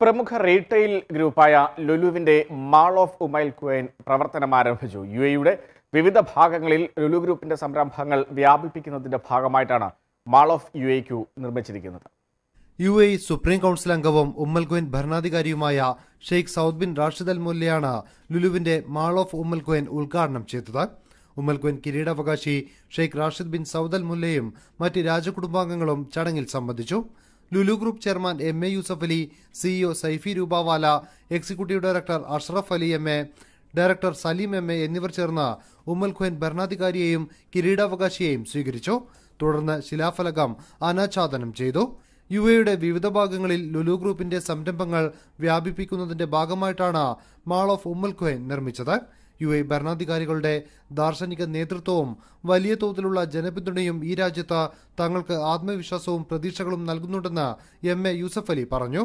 പ്രമുഖ റീറ്റെയിൽ ഗ്രൂപ്പായ ലുലുവിന്റെ മാൾ ഓഫ് ഉമൈൽ കുവൈൻ പ്രവർത്തനം ആരംഭിച്ചു യു എയുടെ വിവിധ ഭാഗങ്ങളിൽ ലുലു ഗ്രൂപ്പിന്റെ സംരംഭങ്ങൾ വ്യാപിപ്പിക്കുന്നതിന്റെ ഭാഗമായിട്ടാണ് മാൾ ഓഫ് യു എക്കു നിർമ്മിച്ചിരിക്കുന്നത് യു എ സുപ്രീം കൗൺസിൽ അംഗവും ഉമ്മൽ ഉമ്മൽകുവൻ ഭരണാധികാരിയുമായ Sheikh Saud bin Rashid Al മുല്ലയാണ് ലുലുവിന്റെ മാൾ ഓഫ് ഉമ്മൽ ഉമ്മൽകുവൻ ഉദ്ഘാടനം ചെയ്തത് ഉമ്മൽകുവൻ കിരീടാവകാശി Sheikh Rashid bin Saud Al മുല്ലയും മറ്റ് രാജകുടുംബാംഗങ്ങളും ചടങ്ങിൽ സംബന്ധിച്ചു Lulu group chairman M A Yusuff Ali CEO Saifee Rupawala executive director Ashraf Ali M A director Saleem M A എന്നിവർ ചേർന്ന ഉമ്മൽഖുൻ ഭരണാധികാരിയെയും കിരീടാവകാശിയെയും സ്വീകരിച്ചു തുടർന്ന് ശിലാഫലകം അനാച്ഛാദനം ചെയ്തു യു എയുടെ വിവിധ ഭാഗങ്ങളിൽ ലുലു ഗ്രൂപ്പിന്റെ സംരംഭങ്ങൾ വ്യാപിപ്പിക്കുന്നതിന്റെ ഭാഗമായിട്ടാണ് മാൾ ഓഫ് ഉമ്മൽഖുൻ നിർമ്മിച്ചത് യു എ ഭരണാധികാരികളുടെ ദാർശനിക നേതൃത്വവും വലിയ തോതിലുള്ള ജനപിന്തുണയും ഈ രാജ്യത്ത് തങ്ങൾക്ക് ആത്മവിശ്വാസവും പ്രതീക്ഷകളും നൽകുന്നുണ്ടെന്ന് എം എ യൂസഫ് അലി പറഞ്ഞു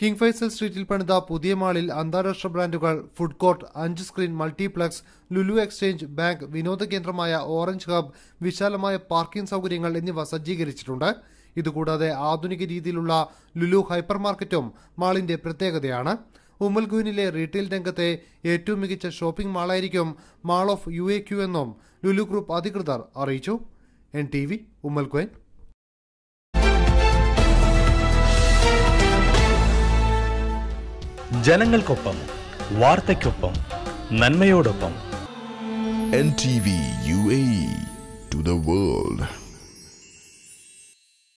കിങ് ഫൈസൽ സ്ട്രീറ്റിൽ പണിത പുതിയ മാളിൽ അന്താരാഷ്ട്ര ബ്രാൻഡുകൾ ഫുഡ് കോർട്ട് അഞ്ച് screen multiplex Lulu exchange bank വിനോദ കേന്ദ്രമായ ഓറഞ്ച് ഹബ് വിശാലമായ പാർക്കിംഗ് സൗകര്യങ്ങൾ എന്നിവ സജ്ജീകരിച്ചിട്ടുണ്ട് ഇതുകൂടാതെ ആധുനിക രീതിയിലുള്ള ലുലു ഹൈപ്പർ മാർക്കറ്റും മാളിന്റെ പ്രത്യേകതയാണ് ഉമ്മൽഗുവിനിലെ റീറ്റെയിൽ രംഗത്തെ ഏറ്റവും മികച്ച ഷോപ്പിംഗ് മാളായിരിക്കും mall of U A Q എന്നും ലുലു ഗ്രൂപ്പ് അധികൃതർ അറിയിച്ചു എൻ ടി വി ഉമ്മൽകുവൻ ജനങ്ങൾക്കൊപ്പം വാർത്തയ്ക്കൊപ്പം നന്മയോടൊപ്പം N T V U A to the world